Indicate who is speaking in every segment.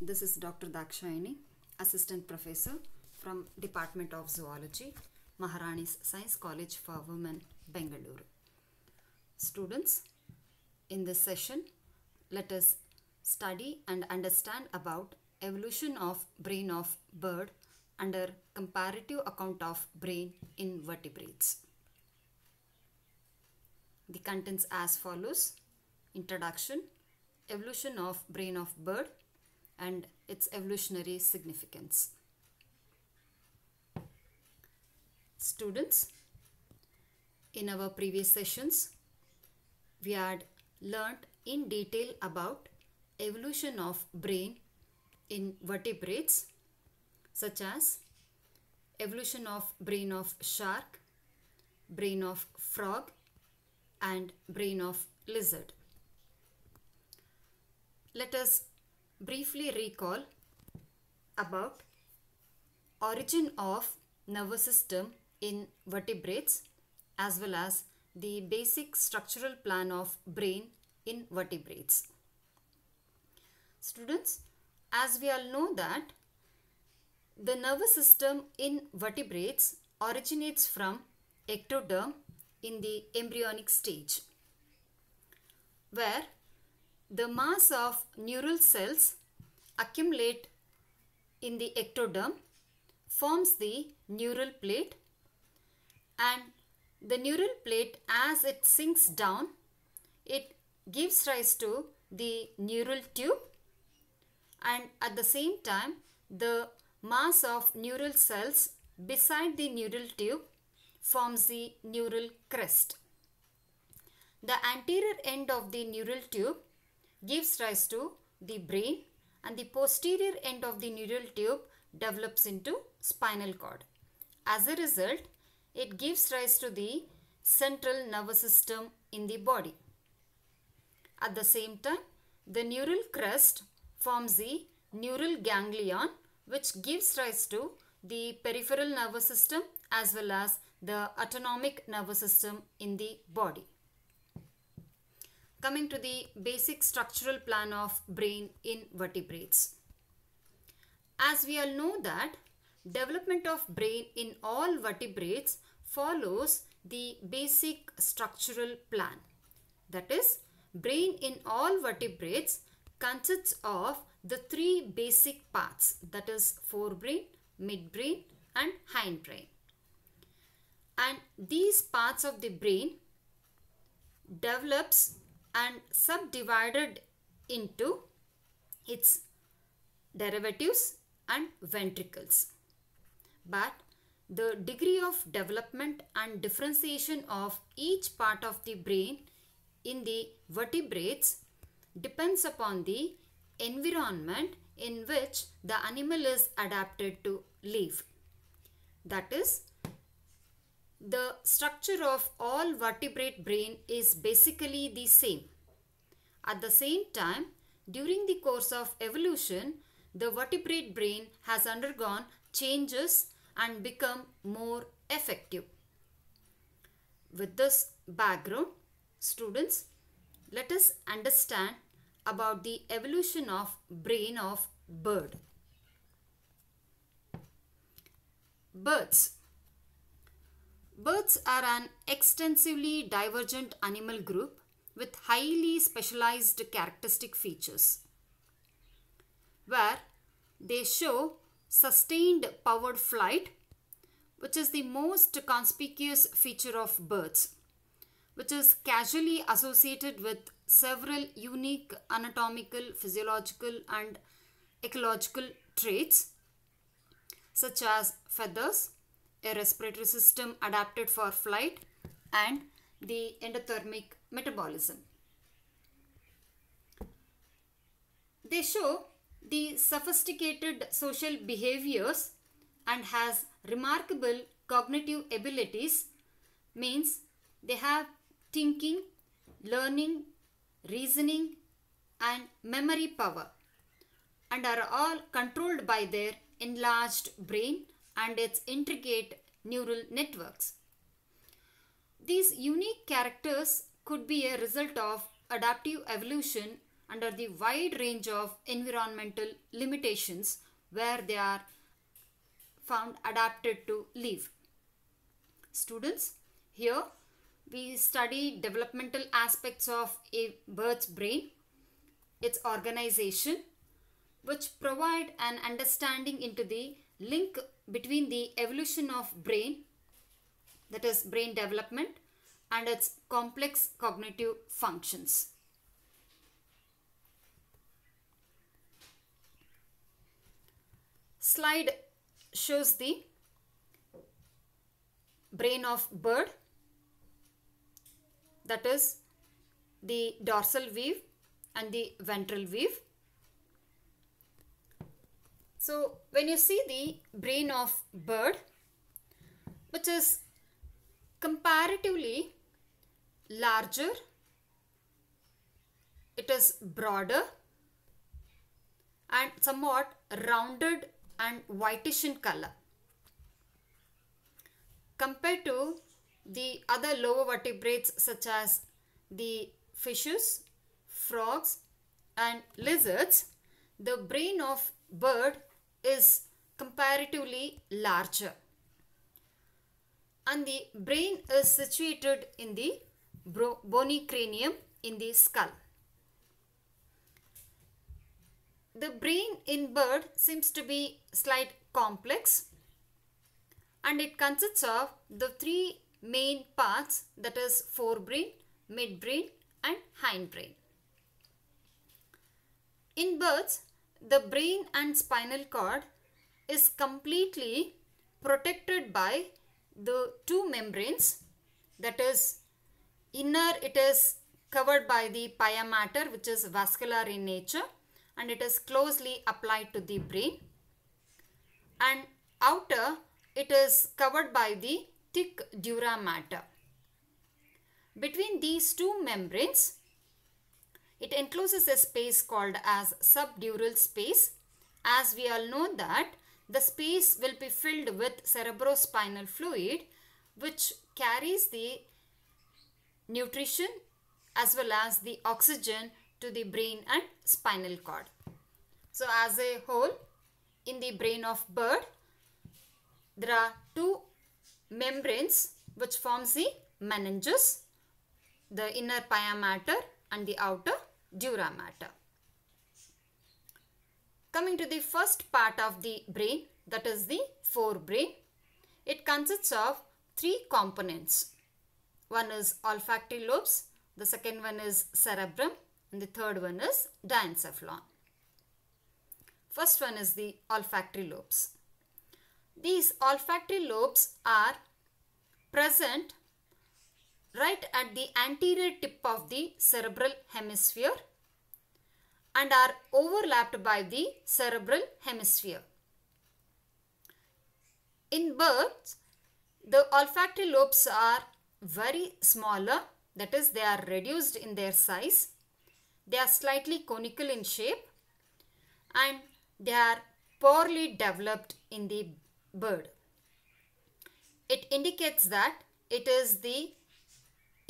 Speaker 1: This is Dr. Dakshayani, Assistant Professor from Department of Zoology, Maharani's Science College for Women, Bengaluru. Students, in this session, let us study and understand about evolution of brain of bird under comparative account of brain in vertebrates. The contents as follows. Introduction, evolution of brain of bird and its evolutionary significance. Students, in our previous sessions, we had learnt in detail about evolution of brain in vertebrates such as evolution of brain of shark, brain of frog and brain of lizard. Let us briefly recall about origin of nervous system in vertebrates as well as the basic structural plan of brain in vertebrates. Students, as we all know that the nervous system in vertebrates originates from ectoderm in the embryonic stage where the mass of neural cells accumulate in the ectoderm forms the neural plate and the neural plate as it sinks down it gives rise to the neural tube and at the same time the mass of neural cells beside the neural tube forms the neural crest. The anterior end of the neural tube gives rise to the brain and the posterior end of the neural tube develops into spinal cord. As a result, it gives rise to the central nervous system in the body. At the same time, the neural crest forms the neural ganglion which gives rise to the peripheral nervous system as well as the autonomic nervous system in the body coming to the basic structural plan of brain in vertebrates. As we all know that development of brain in all vertebrates follows the basic structural plan. That is, brain in all vertebrates consists of the three basic parts that is forebrain, midbrain and hindbrain. And these parts of the brain develops and subdivided into its derivatives and ventricles. But the degree of development and differentiation of each part of the brain in the vertebrates depends upon the environment in which the animal is adapted to live. That is, the structure of all vertebrate brain is basically the same. At the same time, during the course of evolution, the vertebrate brain has undergone changes and become more effective. With this background, students, let us understand about the evolution of brain of bird. Birds Birds are an extensively divergent animal group with highly specialized characteristic features where they show sustained powered flight which is the most conspicuous feature of birds which is casually associated with several unique anatomical, physiological and ecological traits such as feathers, a respiratory system adapted for flight, and the endothermic metabolism. They show the sophisticated social behaviors and has remarkable cognitive abilities means they have thinking, learning, reasoning and memory power and are all controlled by their enlarged brain and its intricate neural networks. These unique characters could be a result of adaptive evolution under the wide range of environmental limitations where they are found adapted to live. Students, here we study developmental aspects of a bird's brain, its organization, which provide an understanding into the link between the evolution of brain, that is brain development, and its complex cognitive functions. Slide shows the brain of bird that is the dorsal weave and the ventral weave so when you see the brain of bird, which is comparatively larger, it is broader and somewhat rounded and whitish in color compared to the other lower vertebrates such as the fishes, frogs and lizards, the brain of bird is comparatively larger and the brain is situated in the bony cranium in the skull. The brain in bird seems to be slight complex and it consists of the three main parts that is forebrain, midbrain and hindbrain. In birds, the brain and spinal cord is completely protected by the two membranes that is inner it is covered by the pia mater which is vascular in nature and it is closely applied to the brain and outer it is covered by the thick dura mater between these two membranes it encloses a space called as subdural space. As we all know that the space will be filled with cerebrospinal fluid which carries the nutrition as well as the oxygen to the brain and spinal cord. So as a whole in the brain of bird there are two membranes which forms the meninges, the inner pia mater and the outer dura mater. Coming to the first part of the brain that is the forebrain. It consists of three components. One is olfactory lobes, the second one is cerebrum and the third one is diencephalon. First one is the olfactory lobes. These olfactory lobes are present at the anterior tip of the cerebral hemisphere and are overlapped by the cerebral hemisphere. In birds, the olfactory lobes are very smaller that is they are reduced in their size. They are slightly conical in shape and they are poorly developed in the bird. It indicates that it is the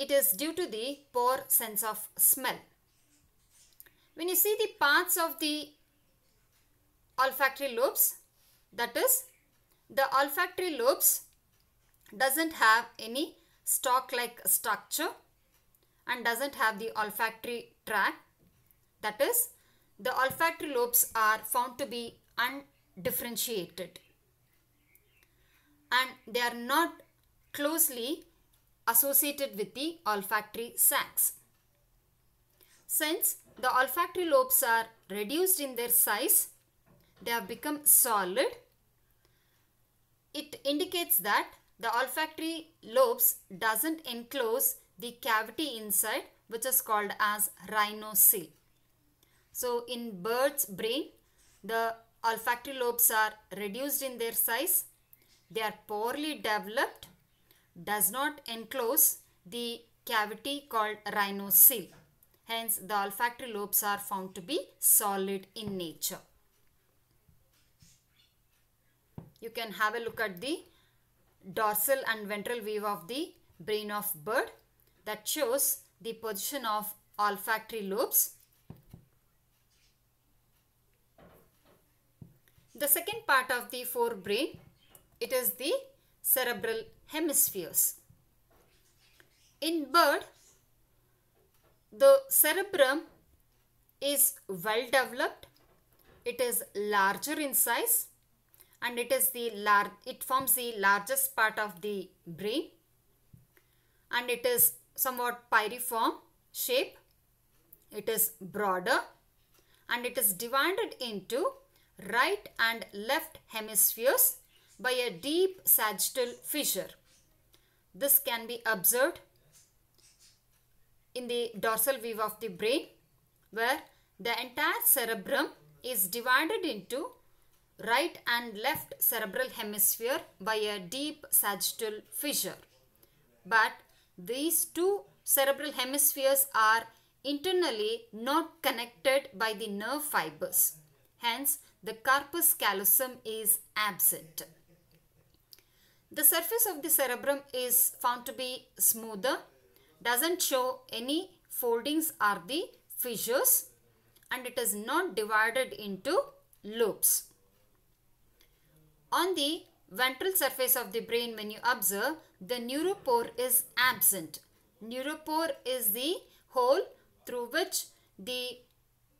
Speaker 1: it is due to the poor sense of smell. When you see the parts of the olfactory lobes, that is the olfactory lobes doesn't have any stalk-like structure and doesn't have the olfactory tract. That is, the olfactory lobes are found to be undifferentiated and they are not closely associated with the olfactory sacs. Since the olfactory lobes are reduced in their size, they have become solid. It indicates that the olfactory lobes doesn't enclose the cavity inside which is called as rhinocele. So in bird's brain, the olfactory lobes are reduced in their size. They are poorly developed does not enclose the cavity called rhinoceal. Hence, the olfactory lobes are found to be solid in nature. You can have a look at the dorsal and ventral view of the brain of bird that shows the position of olfactory lobes. The second part of the forebrain, it is the cerebral hemispheres. In bird, the cerebrum is well developed, it is larger in size and it is the lar it forms the largest part of the brain and it is somewhat pyriform shape, it is broader and it is divided into right and left hemispheres by a deep sagittal fissure. This can be observed in the dorsal view of the brain where the entire cerebrum is divided into right and left cerebral hemisphere by a deep sagittal fissure. But these two cerebral hemispheres are internally not connected by the nerve fibers. Hence, the corpus callosum is absent. The surface of the cerebrum is found to be smoother, doesn't show any foldings or the fissures and it is not divided into loops. On the ventral surface of the brain when you observe the neuropore is absent. Neuropore is the hole through which the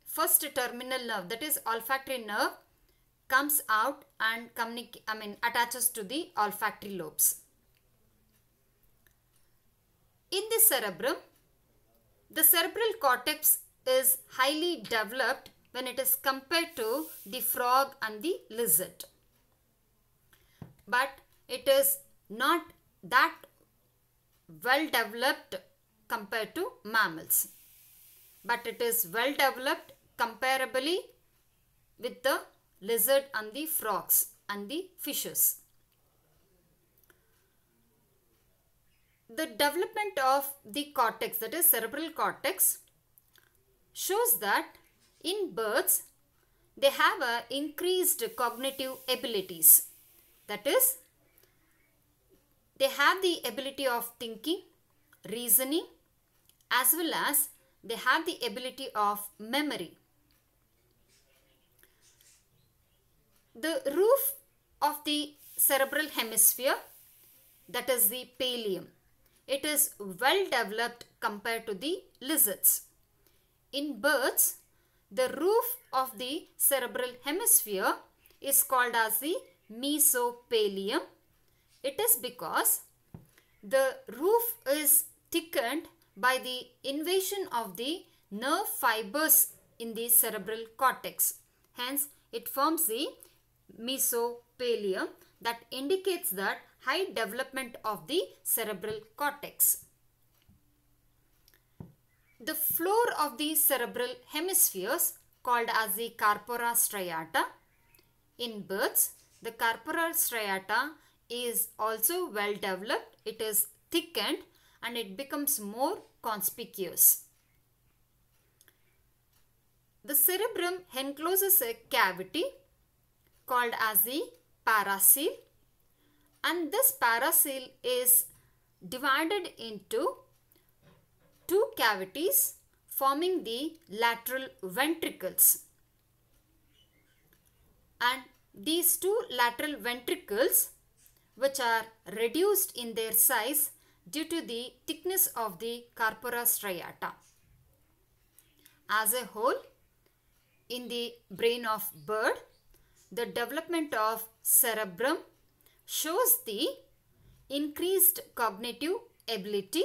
Speaker 1: first terminal nerve that is olfactory nerve comes out and communicate I mean attaches to the olfactory lobes. In the cerebrum, the cerebral cortex is highly developed when it is compared to the frog and the lizard. But it is not that well developed compared to mammals. But it is well developed comparably with the lizard and the frogs and the fishes. The development of the cortex that is cerebral cortex shows that in birds they have a increased cognitive abilities that is they have the ability of thinking reasoning as well as they have the ability of memory the roof of the cerebral hemisphere that is the pallium. It is well developed compared to the lizards. In birds, the roof of the cerebral hemisphere is called as the mesopallium. It is because the roof is thickened by the invasion of the nerve fibers in the cerebral cortex. Hence, it forms the mesopelium that indicates that high development of the cerebral cortex. The floor of the cerebral hemispheres called as the carpora striata. In birds, the carpora striata is also well developed. It is thickened and it becomes more conspicuous. The cerebrum encloses a cavity called as the parasil and this parasil is divided into two cavities forming the lateral ventricles and these two lateral ventricles which are reduced in their size due to the thickness of the corpora striata. As a whole, in the brain of bird, the development of cerebrum shows the increased cognitive ability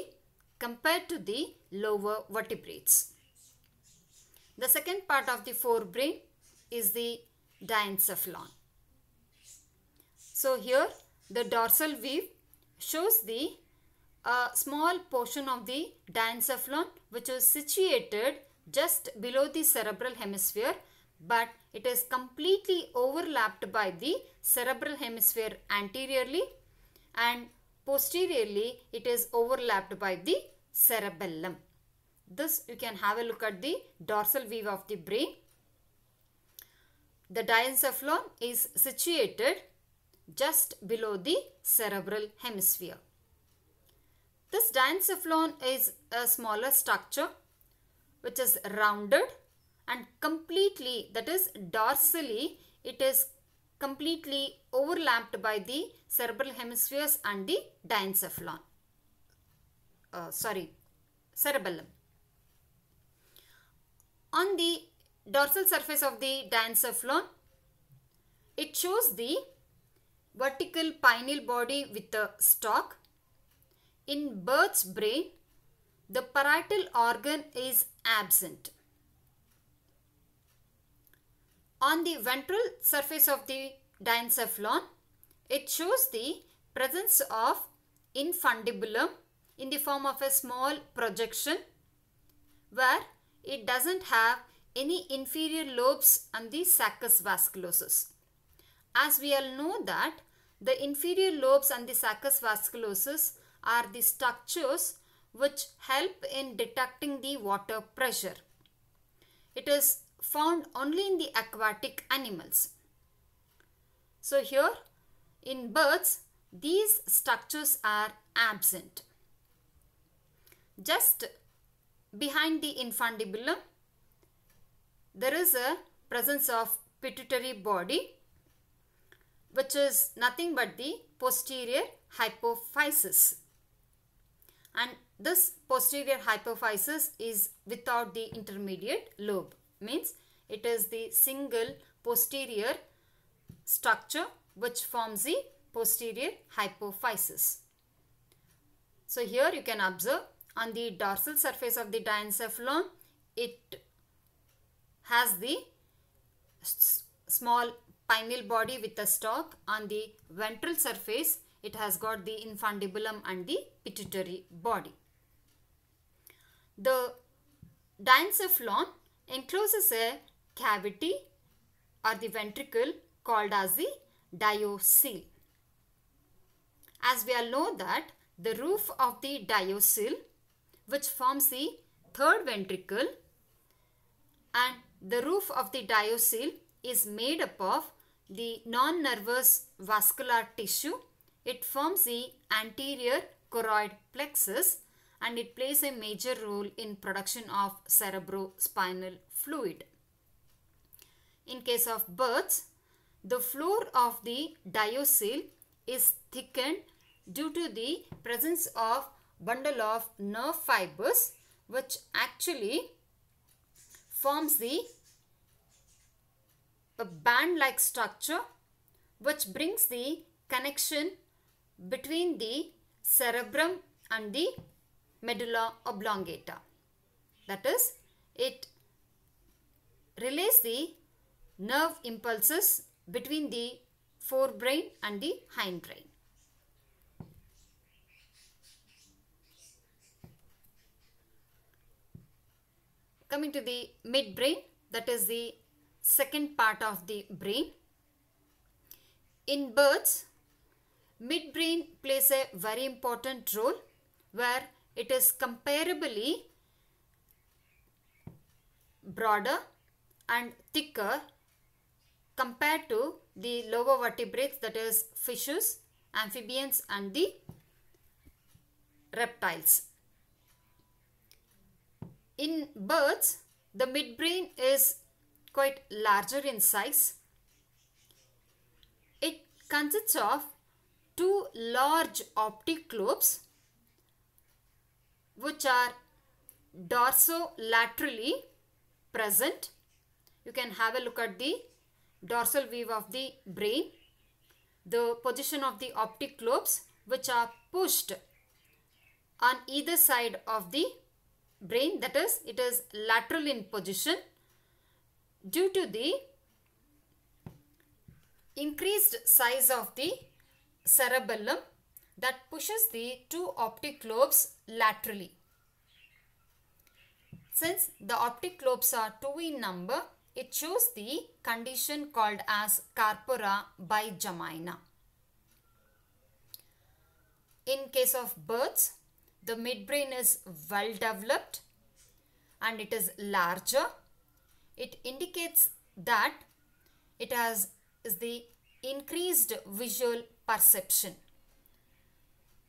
Speaker 1: compared to the lower vertebrates. The second part of the forebrain is the diencephalon. So here the dorsal weave shows the uh, small portion of the diencephalon which is situated just below the cerebral hemisphere but it is completely overlapped by the cerebral hemisphere anteriorly and posteriorly it is overlapped by the cerebellum. This you can have a look at the dorsal view of the brain. The diencephalon is situated just below the cerebral hemisphere. This diencephalon is a smaller structure which is rounded and completely that is dorsally it is completely overlapped by the cerebral hemispheres and the diencephalon. Uh, sorry, cerebellum. On the dorsal surface of the diencephalon, it shows the vertical pineal body with the stalk. In bird's brain, the parietal organ is absent. On the ventral surface of the diencephalon, it shows the presence of infundibulum in the form of a small projection where it doesn't have any inferior lobes and the saccus vasculosus. As we all know that the inferior lobes and the saccus vasculosus are the structures which help in detecting the water pressure. It is found only in the aquatic animals. So here in birds, these structures are absent. Just behind the infundibulum, there is a presence of pituitary body which is nothing but the posterior hypophysis and this posterior hypophysis is without the intermediate lobe means it is the single posterior structure which forms the posterior hypophysis. So here you can observe on the dorsal surface of the diencephalon it has the small pineal body with the stalk on the ventral surface it has got the infundibulum and the pituitary body. The diencephalon encloses a cavity or the ventricle called as the diocele. As we all know that the roof of the diocele which forms the third ventricle and the roof of the diocele is made up of the non-nervous vascular tissue. It forms the anterior choroid plexus and it plays a major role in production of cerebrospinal fluid. In case of birds, the floor of the diocele is thickened due to the presence of bundle of nerve fibers which actually forms the a band like structure which brings the connection between the cerebrum and the medulla oblongata. That is, it relays the nerve impulses between the forebrain and the hindbrain. Coming to the midbrain, that is the second part of the brain. In birds, midbrain plays a very important role where it is comparably broader and thicker compared to the lower vertebrates that is fishes, amphibians and the reptiles. In birds, the midbrain is quite larger in size. It consists of two large optic lobes which are dorsolaterally present. You can have a look at the dorsal wave of the brain, the position of the optic lobes which are pushed on either side of the brain that is it is lateral in position due to the increased size of the cerebellum that pushes the two optic lobes laterally. Since the optic lobes are 2 in number, it shows the condition called as Carpora by In case of birds, the midbrain is well developed and it is larger. It indicates that it has is the increased visual perception.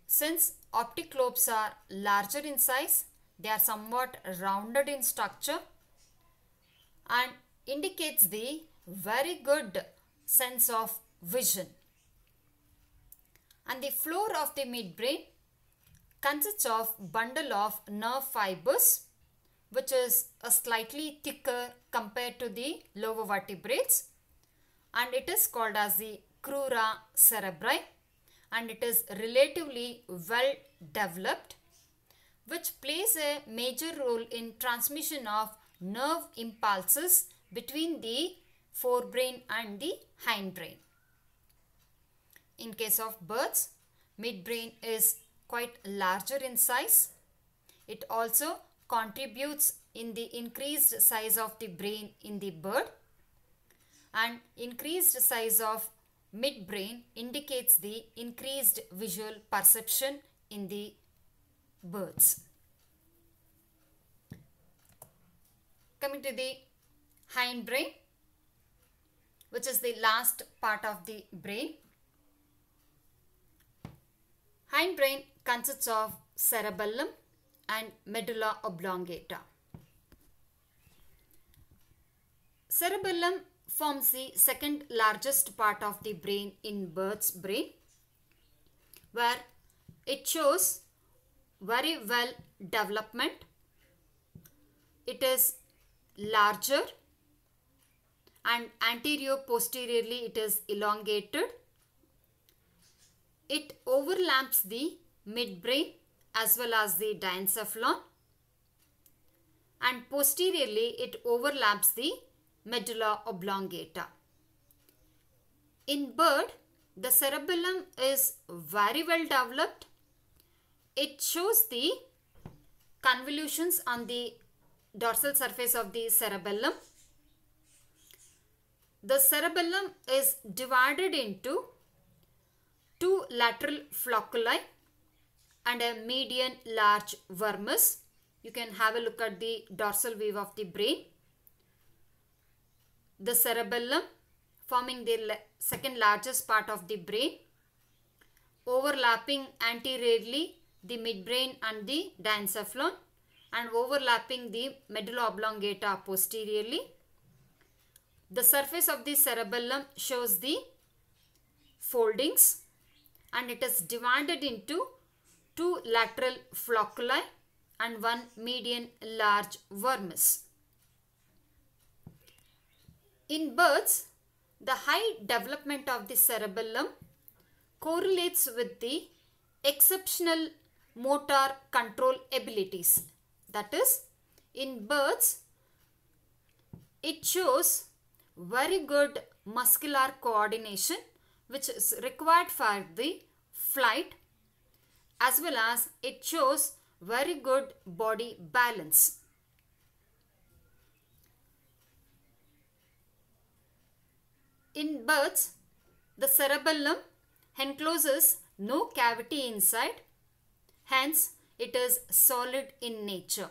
Speaker 1: Since optic lobes are larger in size, they are somewhat rounded in structure and indicates the very good sense of vision. And the floor of the midbrain consists of bundle of nerve fibers which is a slightly thicker compared to the lower vertebrates and it is called as the crura cerebri and it is relatively well developed which plays a major role in transmission of nerve impulses between the forebrain and the hindbrain. In case of birds, midbrain is quite larger in size. It also contributes in the increased size of the brain in the bird and increased size of midbrain indicates the increased visual perception in the birds. Coming to the hindbrain which is the last part of the brain. Hindbrain consists of cerebellum and medulla oblongata. Cerebellum forms the second largest part of the brain in bird's brain where it shows very well development. It is larger and anterior posteriorly it is elongated. It overlaps the midbrain as well as the diencephalon and posteriorly it overlaps the medulla oblongata. In bird, the cerebellum is very well developed. It shows the convolutions on the dorsal surface of the cerebellum the cerebellum is divided into two lateral flocculi and a median large vermis. You can have a look at the dorsal wave of the brain. The cerebellum forming the second largest part of the brain overlapping anteriorly the midbrain and the diencephalon and overlapping the medulla oblongata posteriorly the surface of the cerebellum shows the foldings and it is divided into two lateral flocculi and one median large vermis. In birds, the high development of the cerebellum correlates with the exceptional motor control abilities. That is, in birds, it shows very good muscular coordination which is required for the flight as well as it shows very good body balance. In birds, the cerebellum encloses no cavity inside, hence it is solid in nature.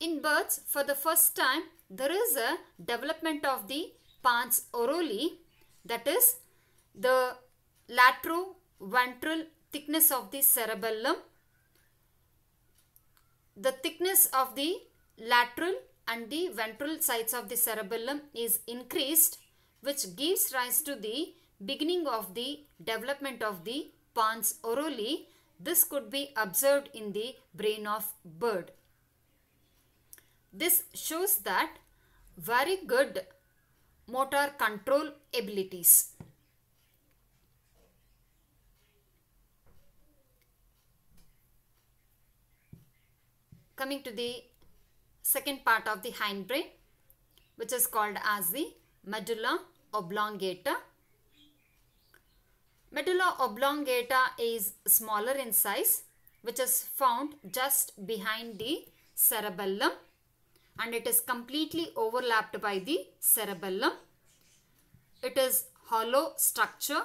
Speaker 1: In birds, for the first time, there is a development of the pons orally that is the lateroventral thickness of the cerebellum, the thickness of the lateral and the ventral sides of the cerebellum is increased which gives rise to the beginning of the development of the pons orally. This could be observed in the brain of bird. This shows that very good motor control abilities. Coming to the second part of the hindbrain which is called as the medulla oblongata. Medulla oblongata is smaller in size which is found just behind the cerebellum and it is completely overlapped by the cerebellum. It is hollow structure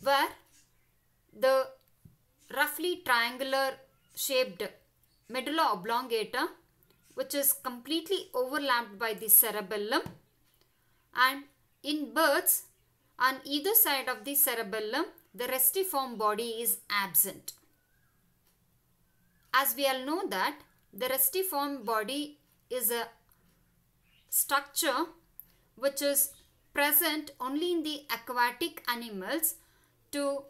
Speaker 1: where the roughly triangular shaped medulla oblongata which is completely overlapped by the cerebellum and in birds on either side of the cerebellum the restiform body is absent. As we all know that the restiform body is a structure which is present only in the aquatic animals to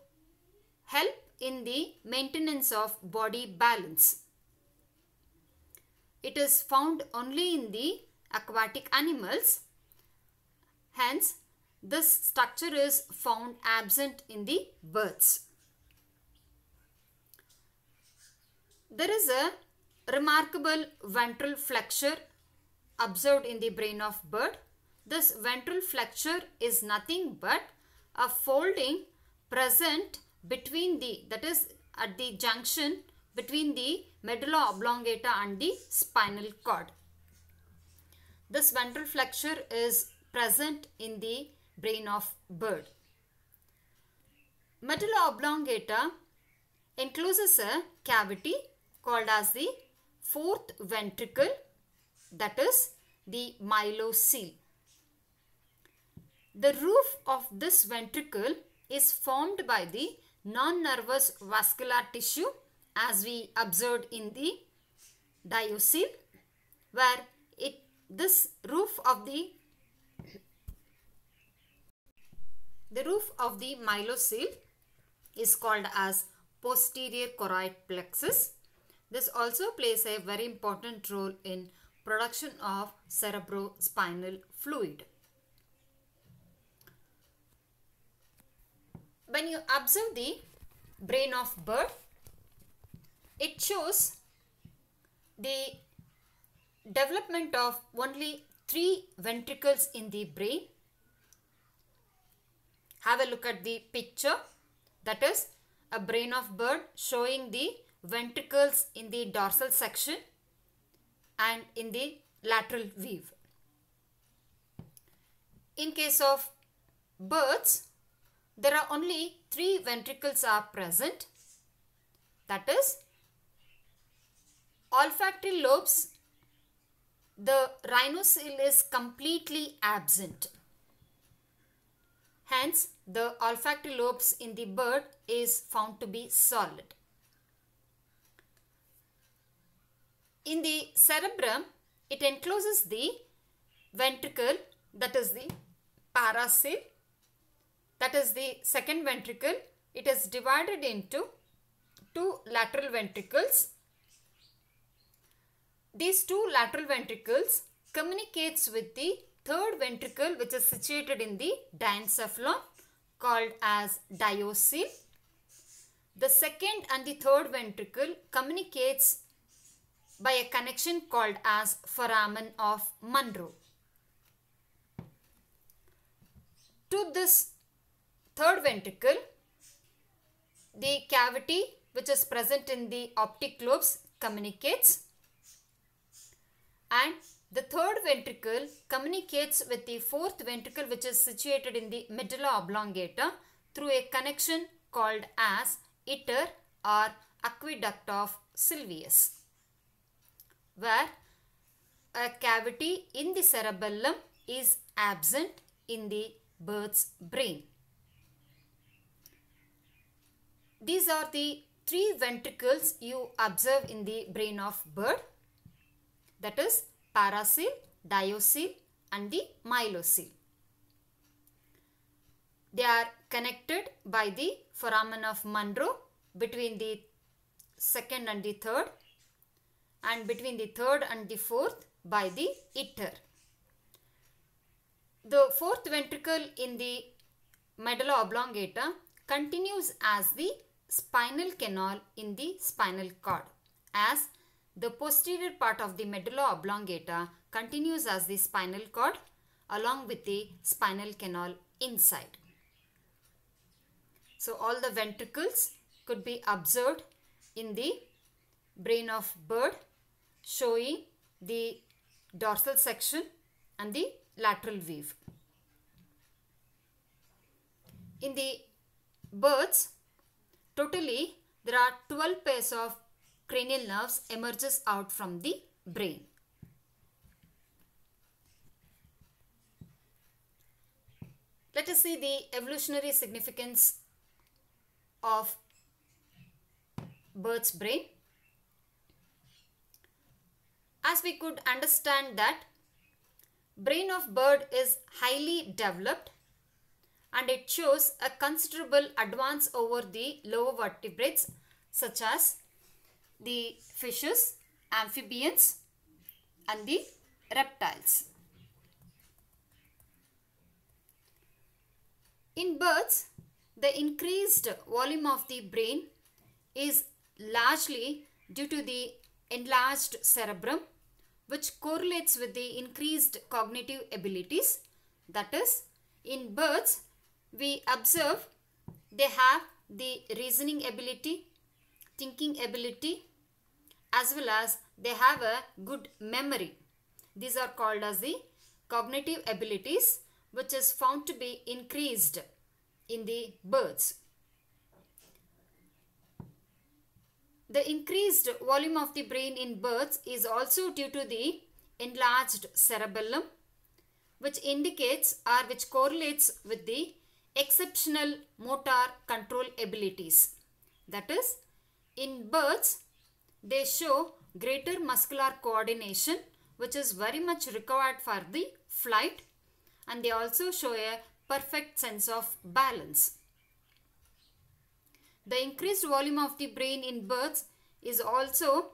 Speaker 1: help in the maintenance of body balance. It is found only in the aquatic animals. Hence, this structure is found absent in the birds. There is a Remarkable ventral flexure observed in the brain of bird. This ventral flexure is nothing but a folding present between the that is at the junction between the medulla oblongata and the spinal cord. This ventral flexure is present in the brain of bird. Medulla oblongata encloses a cavity called as the fourth ventricle that is the mylocele. The roof of this ventricle is formed by the non-nervous vascular tissue as we observed in the diocele where it this roof of the the roof of the mylocele is called as posterior choroid plexus this also plays a very important role in production of cerebrospinal fluid. When you observe the brain of bird, it shows the development of only three ventricles in the brain. Have a look at the picture that is a brain of bird showing the ventricles in the dorsal section and in the lateral weave. In case of birds, there are only three ventricles are present that is olfactory lobes the rhinocele is completely absent. Hence, the olfactory lobes in the bird is found to be solid. In the cerebrum, it encloses the ventricle that is the paracel that is the second ventricle. It is divided into two lateral ventricles. These two lateral ventricles communicates with the third ventricle which is situated in the diencephalon called as diocele. The second and the third ventricle communicates by a connection called as foramen of Monroe. To this third ventricle, the cavity which is present in the optic lobes communicates and the third ventricle communicates with the fourth ventricle which is situated in the medulla oblongata through a connection called as iter or aqueduct of Sylvius where a cavity in the cerebellum is absent in the bird's brain. These are the three ventricles you observe in the brain of bird that is paracele, diocele and the mylocele. They are connected by the foramen of Munro between the second and the third and between the third and the fourth by the iter. The fourth ventricle in the medulla oblongata continues as the spinal canal in the spinal cord as the posterior part of the medulla oblongata continues as the spinal cord along with the spinal canal inside. So all the ventricles could be observed in the brain of bird showing the dorsal section and the lateral wave. In the birds, totally there are 12 pairs of cranial nerves emerges out from the brain. Let us see the evolutionary significance of bird's brain as we could understand that brain of bird is highly developed and it shows a considerable advance over the lower vertebrates such as the fishes, amphibians and the reptiles. In birds, the increased volume of the brain is largely due to the enlarged cerebrum which correlates with the increased cognitive abilities. That is, in birds, we observe they have the reasoning ability, thinking ability, as well as they have a good memory. These are called as the cognitive abilities which is found to be increased in the birds. The increased volume of the brain in birds is also due to the enlarged cerebellum which indicates or which correlates with the exceptional motor control abilities. That is, in birds, they show greater muscular coordination which is very much required for the flight and they also show a perfect sense of balance. The increased volume of the brain in birds is also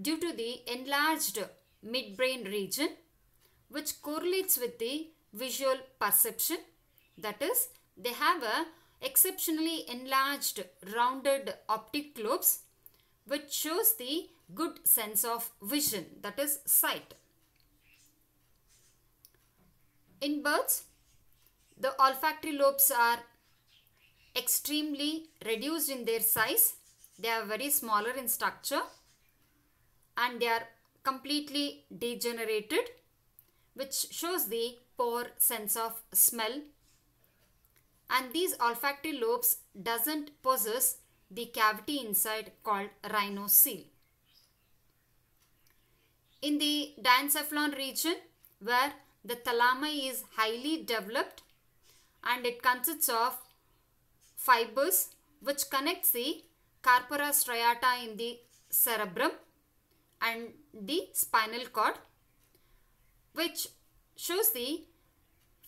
Speaker 1: due to the enlarged midbrain region which correlates with the visual perception. That is, they have a exceptionally enlarged rounded optic lobes which shows the good sense of vision that is sight. In birds, the olfactory lobes are extremely reduced in their size. They are very smaller in structure and they are completely degenerated which shows the poor sense of smell and these olfactory lobes doesn't possess the cavity inside called rhinocele. In the diencephalon region where the thalamus is highly developed and it consists of fibers which connects the carpora striata in the cerebrum and the spinal cord which shows the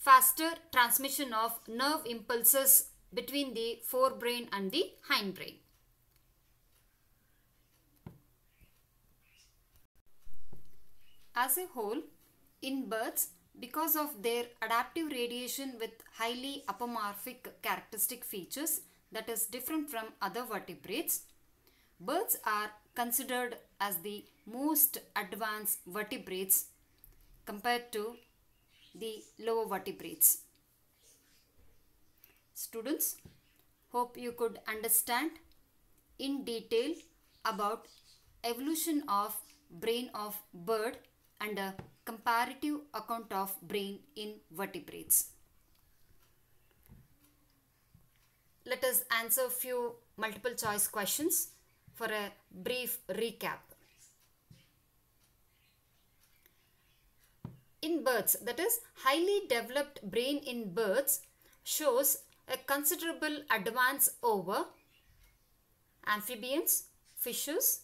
Speaker 1: faster transmission of nerve impulses between the forebrain and the hindbrain. As a whole, in birds, because of their adaptive radiation with highly apomorphic characteristic features that is different from other vertebrates. Birds are considered as the most advanced vertebrates compared to the lower vertebrates. Students, hope you could understand in detail about evolution of brain of bird and a comparative account of brain in vertebrates. Let us answer a few multiple choice questions for a brief recap. In birds, that is highly developed brain in birds shows a considerable advance over amphibians, fishes,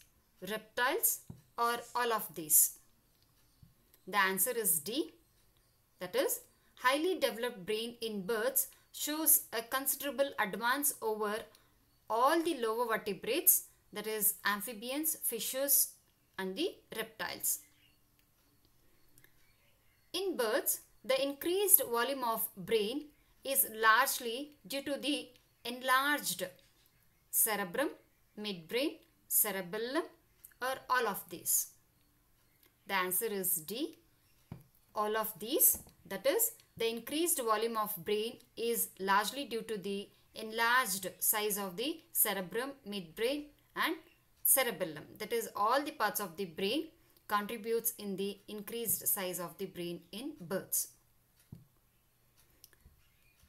Speaker 1: reptiles or all of these. The answer is D. That is, highly developed brain in birds shows a considerable advance over all the lower vertebrates that is amphibians, fishes and the reptiles. In birds, the increased volume of brain is largely due to the enlarged cerebrum, midbrain, cerebellum or all of these. The answer is D. All of these, that is, the increased volume of brain is largely due to the enlarged size of the cerebrum, midbrain and cerebellum. That is, all the parts of the brain contributes in the increased size of the brain in birds.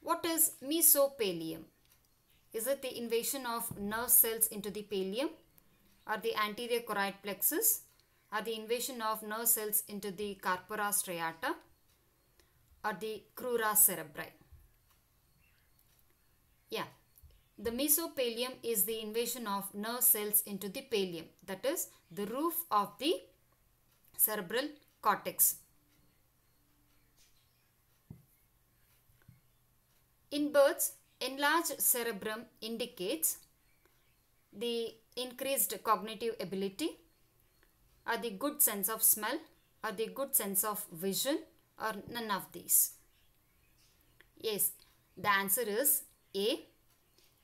Speaker 1: What is mesopallium? Is it the invasion of nerve cells into the pallium or the anterior choroid plexus are the invasion of nerve cells into the corpora striata or the crura cerebri. Yeah, the mesopallium is the invasion of nerve cells into the pallium, that is the roof of the cerebral cortex. In birds, enlarged cerebrum indicates the increased cognitive ability are the good sense of smell are the good sense of vision or none of these? Yes, the answer is A.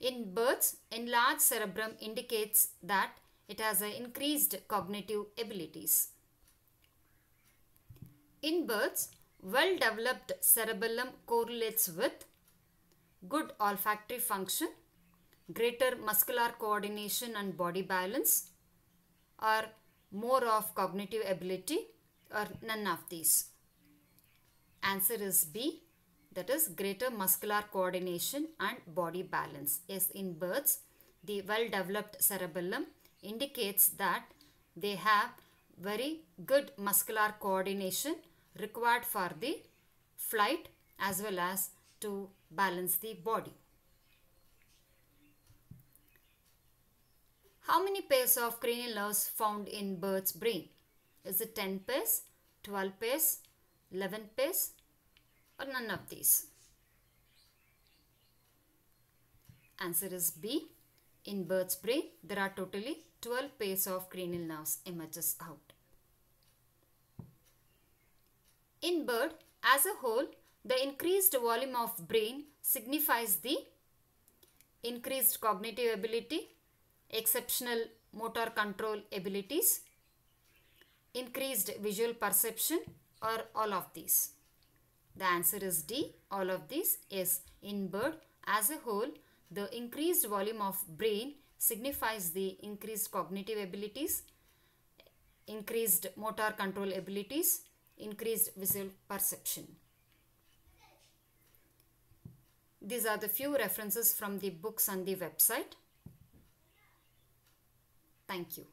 Speaker 1: In birds, enlarged cerebrum indicates that it has increased cognitive abilities. In birds, well-developed cerebellum correlates with good olfactory function, greater muscular coordination and body balance, or more of cognitive ability or none of these? Answer is B that is greater muscular coordination and body balance. Yes, in birds, the well-developed cerebellum indicates that they have very good muscular coordination required for the flight as well as to balance the body. How many pairs of cranial nerves found in bird's brain? Is it 10 pairs, 12 pairs, 11 pairs or none of these? Answer is B. In bird's brain, there are totally 12 pairs of cranial nerves emerges out. In bird, as a whole, the increased volume of brain signifies the increased cognitive ability, exceptional motor control abilities, increased visual perception or all of these? The answer is D. All of these is in bird as a whole, the increased volume of brain signifies the increased cognitive abilities, increased motor control abilities, increased visual perception. These are the few references from the books on the website. Thank you.